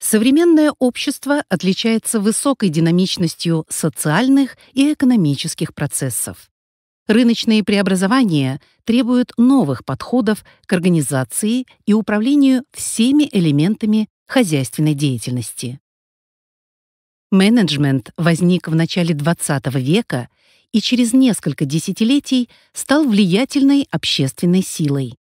Современное общество отличается высокой динамичностью социальных и экономических процессов. Рыночные преобразования требуют новых подходов к организации и управлению всеми элементами хозяйственной деятельности. Менеджмент возник в начале XX века и через несколько десятилетий стал влиятельной общественной силой.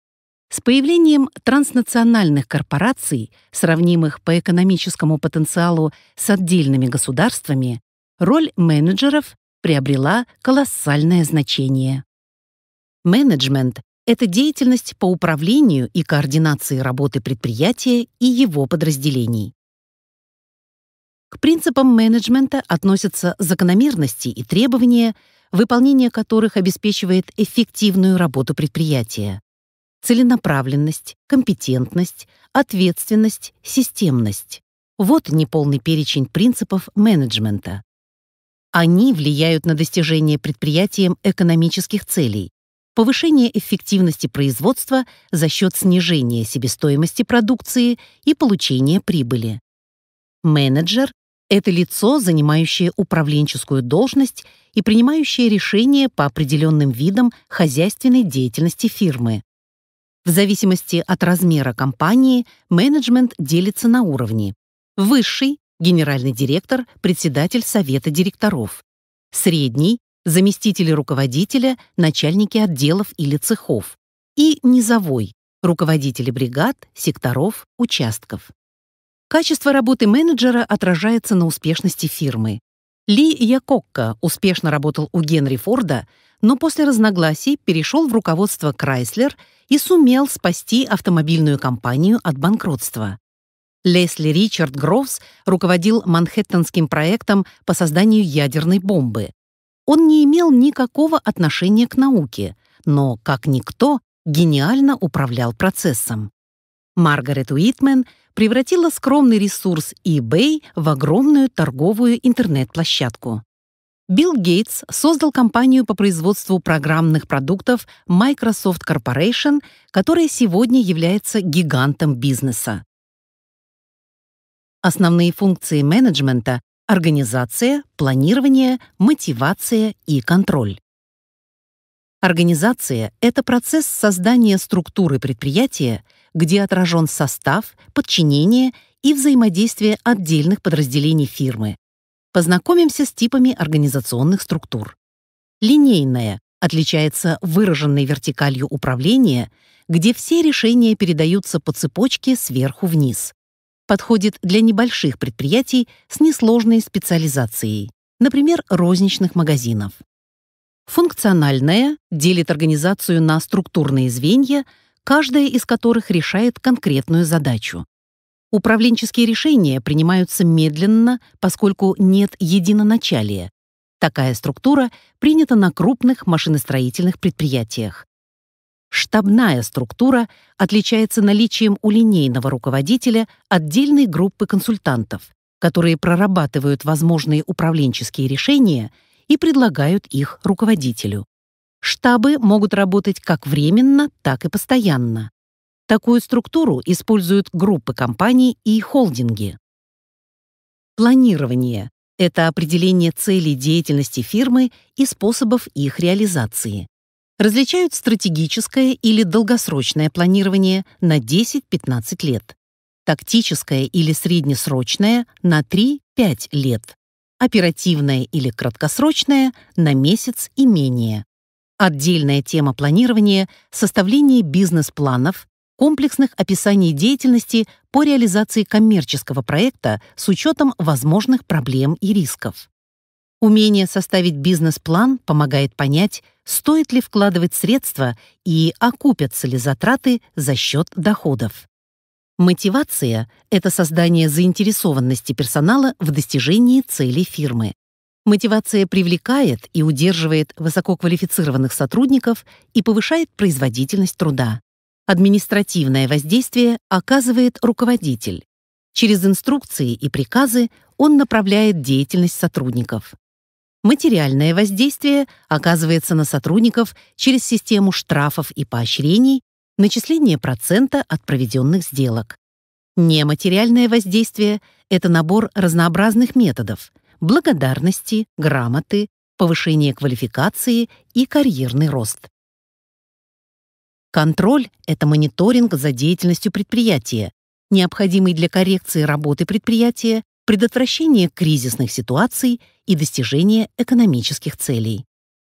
С появлением транснациональных корпораций, сравнимых по экономическому потенциалу с отдельными государствами, роль менеджеров приобрела колоссальное значение. Менеджмент — это деятельность по управлению и координации работы предприятия и его подразделений. К принципам менеджмента относятся закономерности и требования, выполнение которых обеспечивает эффективную работу предприятия. Целенаправленность, компетентность, ответственность, системность. Вот неполный перечень принципов менеджмента. Они влияют на достижение предприятием экономических целей, повышение эффективности производства за счет снижения себестоимости продукции и получения прибыли. Менеджер — это лицо, занимающее управленческую должность и принимающее решения по определенным видам хозяйственной деятельности фирмы. В зависимости от размера компании менеджмент делится на уровни. Высший генеральный директор, председатель совета директоров. Средний – заместители руководителя, начальники отделов или цехов. И низовой – руководители бригад, секторов, участков. Качество работы менеджера отражается на успешности фирмы. Ли Якокко успешно работал у Генри Форда, но после разногласий перешел в руководство Крайслер и сумел спасти автомобильную компанию от банкротства. Лесли Ричард Гроувс руководил Манхэттенским проектом по созданию ядерной бомбы. Он не имел никакого отношения к науке, но, как никто, гениально управлял процессом. Маргарет Уитмен превратила скромный ресурс eBay в огромную торговую интернет-площадку. Билл Гейтс создал компанию по производству программных продуктов Microsoft Corporation, которая сегодня является гигантом бизнеса. Основные функции менеджмента — организация, планирование, мотивация и контроль. Организация — это процесс создания структуры предприятия, где отражен состав, подчинение и взаимодействие отдельных подразделений фирмы. Познакомимся с типами организационных структур. Линейная отличается выраженной вертикалью управления, где все решения передаются по цепочке сверху вниз подходит для небольших предприятий с несложной специализацией, например, розничных магазинов. Функциональная делит организацию на структурные звенья, каждая из которых решает конкретную задачу. Управленческие решения принимаются медленно, поскольку нет единоначалия. Такая структура принята на крупных машиностроительных предприятиях. Штабная структура отличается наличием у линейного руководителя отдельной группы консультантов, которые прорабатывают возможные управленческие решения и предлагают их руководителю. Штабы могут работать как временно, так и постоянно. Такую структуру используют группы компаний и холдинги. Планирование – это определение целей деятельности фирмы и способов их реализации различают стратегическое или долгосрочное планирование на 10-15 лет, тактическое или среднесрочное на 3-5 лет, оперативное или краткосрочное на месяц и менее. Отдельная тема планирования – составление бизнес-планов, комплексных описаний деятельности по реализации коммерческого проекта с учетом возможных проблем и рисков. Умение составить бизнес-план помогает понять, стоит ли вкладывать средства и окупятся ли затраты за счет доходов. Мотивация — это создание заинтересованности персонала в достижении целей фирмы. Мотивация привлекает и удерживает высококвалифицированных сотрудников и повышает производительность труда. Административное воздействие оказывает руководитель. Через инструкции и приказы он направляет деятельность сотрудников материальное воздействие оказывается на сотрудников через систему штрафов и поощрений, начисление процента от проведенных сделок. Нематериальное воздействие — это набор разнообразных методов — благодарности, грамоты, повышение квалификации и карьерный рост. Контроль — это мониторинг за деятельностью предприятия, необходимый для коррекции работы предприятия предотвращение кризисных ситуаций и достижение экономических целей.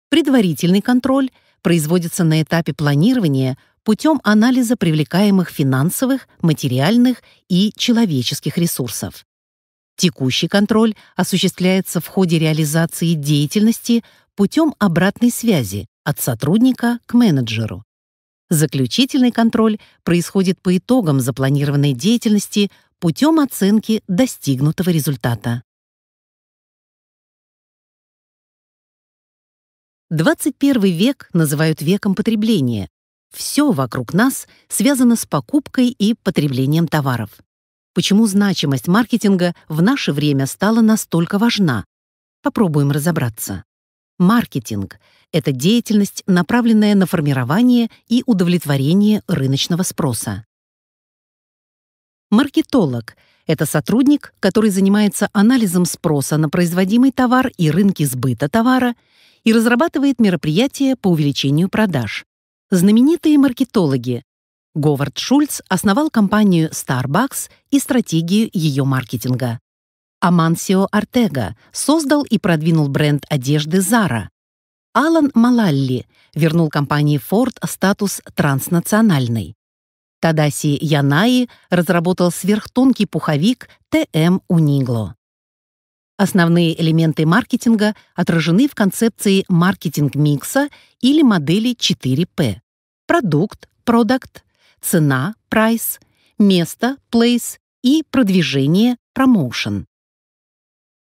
Предварительный контроль производится на этапе планирования путем анализа привлекаемых финансовых, материальных и человеческих ресурсов. Текущий контроль осуществляется в ходе реализации деятельности путем обратной связи от сотрудника к менеджеру, Заключительный контроль происходит по итогам запланированной деятельности путем оценки достигнутого результата. 21 век называют веком потребления. Все вокруг нас связано с покупкой и потреблением товаров. Почему значимость маркетинга в наше время стала настолько важна? Попробуем разобраться. Маркетинг — это деятельность, направленная на формирование и удовлетворение рыночного спроса. Маркетолог — это сотрудник, который занимается анализом спроса на производимый товар и рынки сбыта товара и разрабатывает мероприятия по увеличению продаж. Знаменитые маркетологи Говард Шульц основал компанию Starbucks и стратегию ее маркетинга. Амансио Артега создал и продвинул бренд одежды Zara. Алан Малалли вернул компании Ford статус транснациональной. Тадаси Янаи разработал сверхтонкий пуховик TM Унигло. Основные элементы маркетинга отражены в концепции маркетинг-микса или модели 4P. Продукт – product, цена – price, место – place и продвижение – promotion.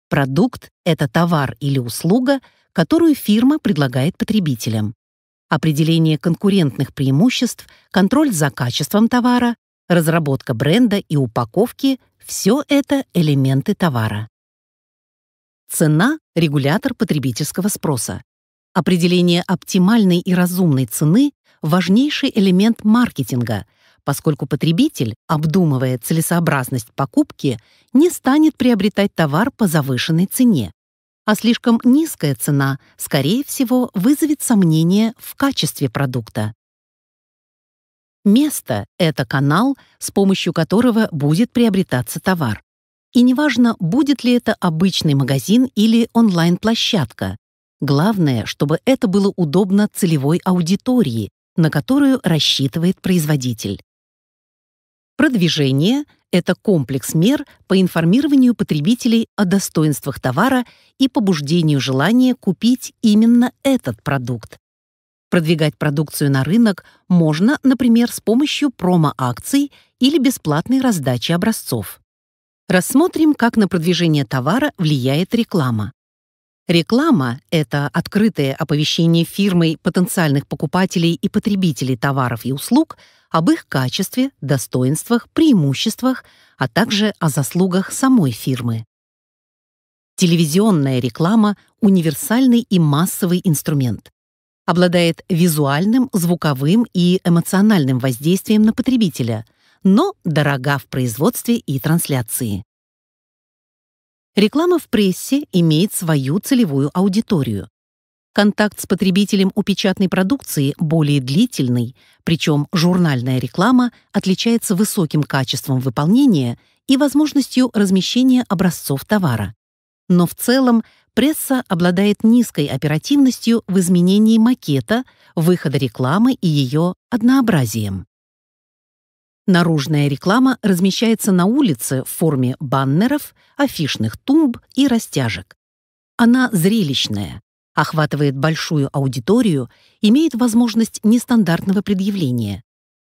Продукт — это товар или услуга, которую фирма предлагает потребителям. Определение конкурентных преимуществ, контроль за качеством товара, разработка бренда и упаковки — все это элементы товара. Цена — регулятор потребительского спроса. Определение оптимальной и разумной цены — важнейший элемент маркетинга — поскольку потребитель, обдумывая целесообразность покупки, не станет приобретать товар по завышенной цене. А слишком низкая цена, скорее всего, вызовет сомнения в качестве продукта. Место — это канал, с помощью которого будет приобретаться товар. И неважно, будет ли это обычный магазин или онлайн-площадка. Главное, чтобы это было удобно целевой аудитории, на которую рассчитывает производитель. Продвижение – это комплекс мер по информированию потребителей о достоинствах товара и побуждению желания купить именно этот продукт. Продвигать продукцию на рынок можно, например, с помощью промо-акций или бесплатной раздачи образцов. Рассмотрим, как на продвижение товара влияет реклама. Реклама — это открытое оповещение фирмой потенциальных покупателей и потребителей товаров и услуг об их качестве, достоинствах, преимуществах, а также о заслугах самой фирмы. Телевизионная реклама — универсальный и массовый инструмент. Обладает визуальным, звуковым и эмоциональным воздействием на потребителя, но дорога в производстве и трансляции. Реклама в прессе имеет свою целевую аудиторию. Контакт с потребителем у печатной продукции более длительный, причем журнальная реклама отличается высоким качеством выполнения и возможностью размещения образцов товара. Но в целом пресса обладает низкой оперативностью в изменении макета, выхода рекламы и ее однообразием. Наружная реклама размещается на улице в форме баннеров, афишных тумб и растяжек. Она зрелищная, охватывает большую аудиторию, имеет возможность нестандартного предъявления.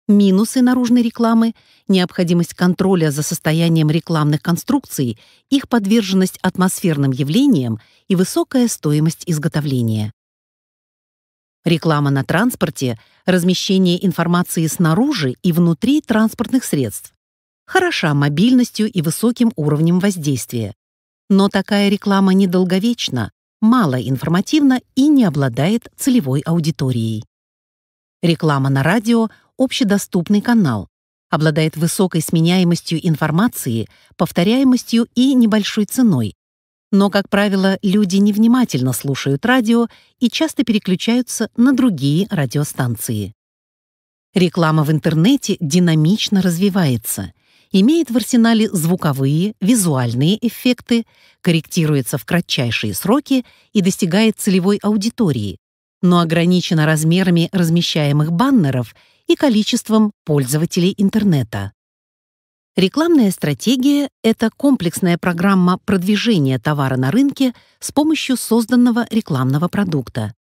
Минусы наружной рекламы – необходимость контроля за состоянием рекламных конструкций, их подверженность атмосферным явлениям и высокая стоимость изготовления. Реклама на транспорте, размещение информации снаружи и внутри транспортных средств. Хороша мобильностью и высоким уровнем воздействия. Но такая реклама недолговечна, мало информативна и не обладает целевой аудиторией. Реклама на радио – общедоступный канал, обладает высокой сменяемостью информации, повторяемостью и небольшой ценой, но, как правило, люди невнимательно слушают радио и часто переключаются на другие радиостанции. Реклама в интернете динамично развивается, имеет в арсенале звуковые, визуальные эффекты, корректируется в кратчайшие сроки и достигает целевой аудитории, но ограничена размерами размещаемых баннеров и количеством пользователей интернета. Рекламная стратегия — это комплексная программа продвижения товара на рынке с помощью созданного рекламного продукта.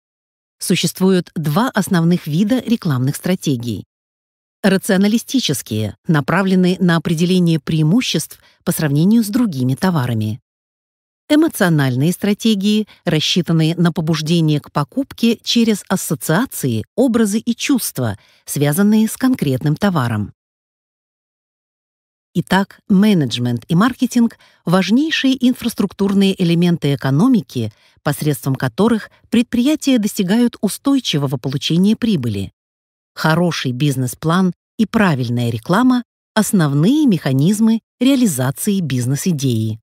Существуют два основных вида рекламных стратегий. Рационалистические, направленные на определение преимуществ по сравнению с другими товарами. Эмоциональные стратегии, рассчитанные на побуждение к покупке через ассоциации, образы и чувства, связанные с конкретным товаром. Итак, менеджмент и маркетинг – важнейшие инфраструктурные элементы экономики, посредством которых предприятия достигают устойчивого получения прибыли. Хороший бизнес-план и правильная реклама – основные механизмы реализации бизнес-идеи.